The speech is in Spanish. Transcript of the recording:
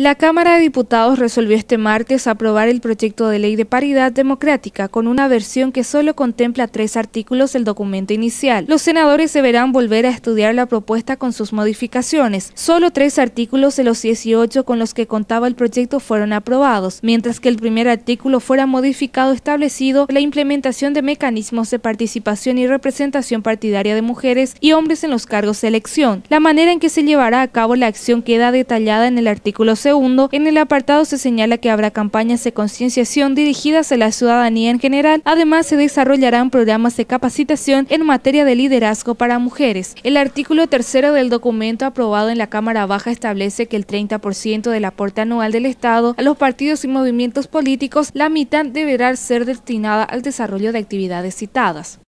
La Cámara de Diputados resolvió este martes aprobar el proyecto de ley de paridad democrática con una versión que solo contempla tres artículos del documento inicial. Los senadores deberán volver a estudiar la propuesta con sus modificaciones. Solo tres artículos de los 18 con los que contaba el proyecto fueron aprobados, mientras que el primer artículo fuera modificado establecido la implementación de mecanismos de participación y representación partidaria de mujeres y hombres en los cargos de elección. La manera en que se llevará a cabo la acción queda detallada en el artículo 6 segundo, en el apartado se señala que habrá campañas de concienciación dirigidas a la ciudadanía en general. Además, se desarrollarán programas de capacitación en materia de liderazgo para mujeres. El artículo tercero del documento aprobado en la Cámara Baja establece que el 30% del aporte anual del Estado a los partidos y movimientos políticos, la mitad deberá ser destinada al desarrollo de actividades citadas.